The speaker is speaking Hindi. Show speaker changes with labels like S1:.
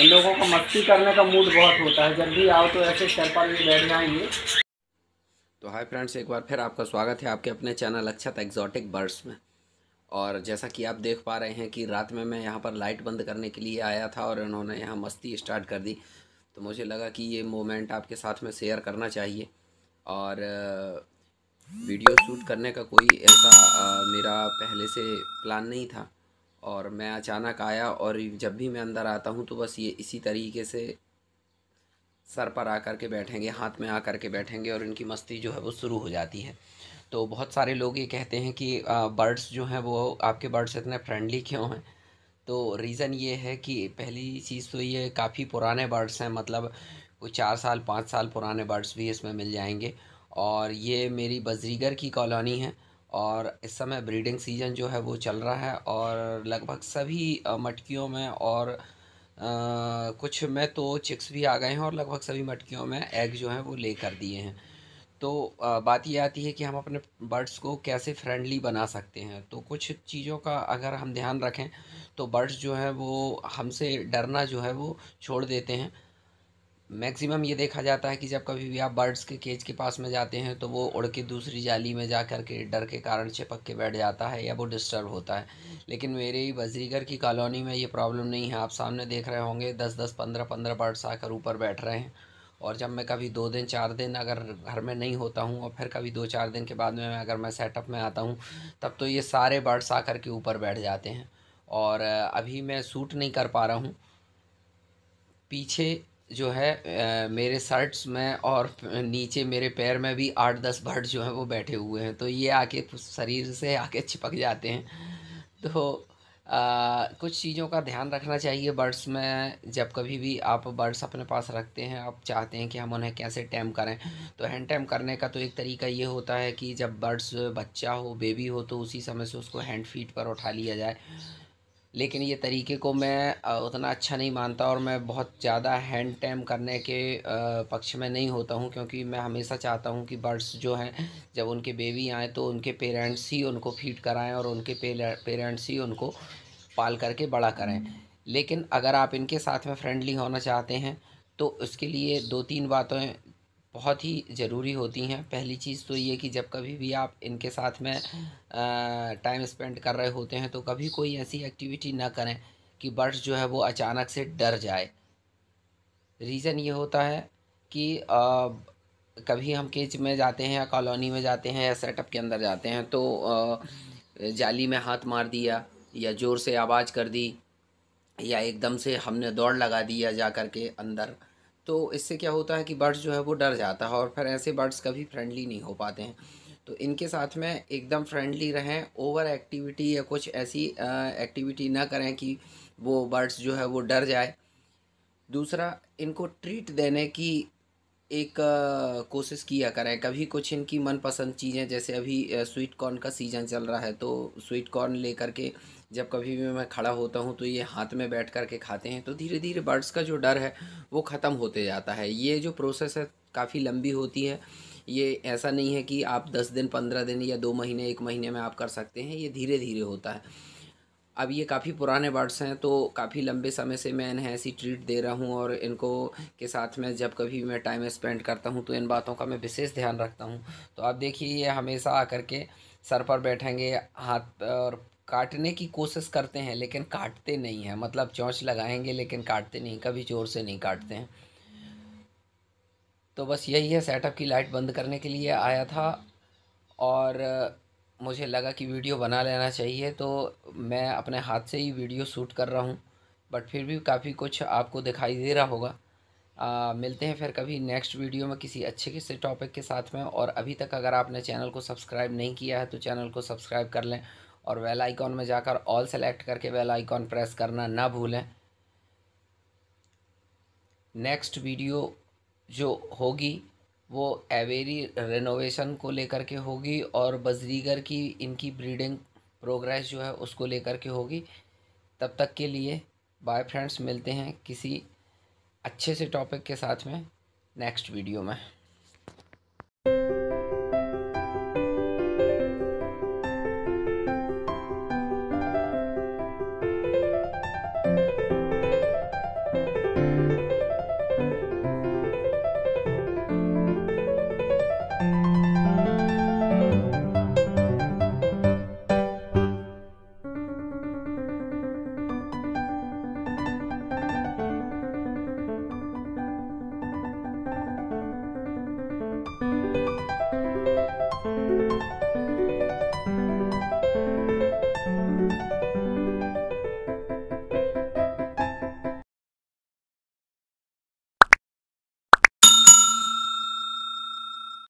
S1: इन लोगों को मस्ती करने का मूड बहुत होता है जब भी आओ तो ऐसे सर पर बैठ जाएंगे तो हाय फ्रेंड्स एक बार फिर आपका स्वागत है आपके अपने चैनल अक्षत एग्जॉटिक बर्ड्स में और जैसा कि आप देख पा रहे हैं कि रात में मैं यहाँ पर लाइट बंद करने के लिए आया था और इन्होंने यहाँ मस्ती स्टार्ट कर दी तो मुझे लगा कि ये मोमेंट आपके साथ में शेयर करना चाहिए और वीडियो uh, शूट करने का कोई ऐसा uh, मेरा पहले से प्लान नहीं था और मैं अचानक आया और जब भी मैं अंदर आता हूँ तो बस ये इसी तरीके से सर पर आ कर के बैठेंगे हाथ में आ कर के बैठेंगे और इनकी मस्ती जो है वो शुरू हो जाती है तो बहुत सारे लोग ये कहते हैं कि बर्ड्स जो हैं वो आपके बर्ड्स इतने फ्रेंडली क्यों हैं तो रीज़न ये है कि पहली चीज़ तो ये काफ़ी पुराने बर्ड्स हैं मतलब कुछ चार साल पाँच साल पुराने बर्ड्स भी इसमें मिल जाएंगे और ये मेरी बजरीगर की कॉलोनी है और इस समय ब्रीडिंग सीजन जो है वो चल रहा है और लगभग सभी मटकियों में और आ, कुछ में तो चिक्स भी आ गए हैं और लगभग सभी मटकियों में एग जो है वो ले कर दिए हैं तो आ, बात ये आती है कि हम अपने बर्ड्स को कैसे फ्रेंडली बना सकते हैं तो कुछ चीज़ों का अगर हम ध्यान रखें तो बर्ड्स जो हैं वो हमसे डरना जो है वो छोड़ देते हैं मैक्सिमम ये देखा जाता है कि जब कभी भी आप बर्ड्स के केज के पास में जाते हैं तो वो उड़ के दूसरी जाली में जा कर के डर के कारण चिपक के बैठ जाता है या वो डिस्टर्ब होता है लेकिन मेरे बजरीगर की कॉलोनी में ये प्रॉब्लम नहीं है आप सामने देख रहे होंगे दस दस पंद्रह पंद्रह बर्ड्स आकर ऊपर बैठ रहे हैं और जब मैं कभी दो दिन चार दिन अगर घर में नहीं होता हूँ और फिर कभी दो चार दिन के बाद में अगर मैं सेटअप में आता हूँ तब तो ये सारे बर्ड्स आकर के ऊपर बैठ जाते हैं और अभी मैं सूट नहीं कर पा रहा हूँ पीछे जो है आ, मेरे शर्ट्स में और नीचे मेरे पैर में भी आठ दस बर्ड जो हैं वो बैठे हुए हैं तो ये आके शरीर से आके चिपक जाते हैं तो आ, कुछ चीज़ों का ध्यान रखना चाहिए बर्ड्स में जब कभी भी आप बर्ड्स अपने पास रखते हैं आप चाहते हैं कि हम उन्हें कैसे टैम करें तो हैंड टैम करने का तो एक तरीका ये होता है कि जब बर्ड्स बच्चा हो बेबी हो तो उसी समय से उसको हैंड फीट पर उठा लिया जाए लेकिन ये तरीके को मैं उतना अच्छा नहीं मानता और मैं बहुत ज़्यादा हैंड टैम करने के पक्ष में नहीं होता हूँ क्योंकि मैं हमेशा चाहता हूँ कि बर्ड्स जो हैं जब उनके बेबी आएँ तो उनके पेरेंट्स ही उनको फीड कराएँ और उनके पेरेंट्स ही उनको पाल करके बड़ा करें लेकिन अगर आप इनके साथ में फ्रेंडली होना चाहते हैं तो उसके लिए दो तीन बातें बहुत ही ज़रूरी होती हैं पहली चीज़ तो ये कि जब कभी भी आप इनके साथ में टाइम अच्छा। स्पेंड कर रहे होते हैं तो कभी कोई ऐसी एक्टिविटी ना करें कि बर्ड्स जो है वो अचानक से डर जाए रीज़न ये होता है कि आ, कभी हम केज में जाते हैं या कॉलोनी में जाते हैं या सेटअप के अंदर जाते हैं तो आ, जाली में हाथ मार दिया या ज़ोर से आवाज़ कर दी या एकदम से हमने दौड़ लगा दिया जा कर के अंदर तो इससे क्या होता है कि बर्ड्स जो है वो डर जाता है और फिर ऐसे बर्ड्स कभी फ्रेंडली नहीं हो पाते हैं तो इनके साथ में एकदम फ्रेंडली रहें ओवर एक्टिविटी या कुछ ऐसी एक्टिविटी ना करें कि वो बर्ड्स जो है वो डर जाए दूसरा इनको ट्रीट देने की एक कोशिश किया करें कभी कुछ इनकी मनपसंद चीज़ें जैसे अभी स्वीट कॉर्न का सीज़न चल रहा है तो स्वीट कॉर्न ले करके जब कभी भी मैं खड़ा होता हूँ तो ये हाथ में बैठ कर के खाते हैं तो धीरे धीरे बर्ड्स का जो डर है वो ख़त्म होते जाता है ये जो प्रोसेस है काफ़ी लंबी होती है ये ऐसा नहीं है कि आप दस दिन पंद्रह दिन या दो महीने एक महीने में आप कर सकते हैं ये धीरे धीरे होता है अब ये काफ़ी पुराने बर्ड्स हैं तो काफ़ी लंबे समय से मैं इन्हें ऐसी ट्रीट दे रहा हूँ और इनको के साथ में जब कभी मैं टाइम स्पेंड करता हूँ तो इन बातों का मैं विशेष ध्यान रखता हूँ तो आप देखिए ये हमेशा आकर के सर पर बैठेंगे हाथ और काटने की कोशिश करते हैं लेकिन काटते नहीं हैं मतलब चौंच लगाएंगे लेकिन काटते नहीं कभी जोर से नहीं काटते हैं तो बस यही है सेटअप की लाइट बंद करने के लिए आया था और मुझे लगा कि वीडियो बना लेना चाहिए तो मैं अपने हाथ से ही वीडियो शूट कर रहा हूँ बट फिर भी काफ़ी कुछ आपको दिखाई दे रहा होगा आ, मिलते हैं फिर कभी नेक्स्ट वीडियो में किसी अच्छे किसी टॉपिक के साथ में और अभी तक अगर आपने चैनल को सब्सक्राइब नहीं किया है तो चैनल को सब्सक्राइब कर लें और वेल आइकॉन में जाकर ऑल सेलेक्ट करके वेल आइकॉन प्रेस करना ना भूलें नेक्स्ट वीडियो जो होगी वो एवेरी रेनोवेशन को लेकर के होगी और बजरीगर की इनकी ब्रीडिंग प्रोग्रेस जो है उसको लेकर के होगी तब तक के लिए बाय फ्रेंड्स मिलते हैं किसी अच्छे से टॉपिक के साथ में नेक्स्ट वीडियो में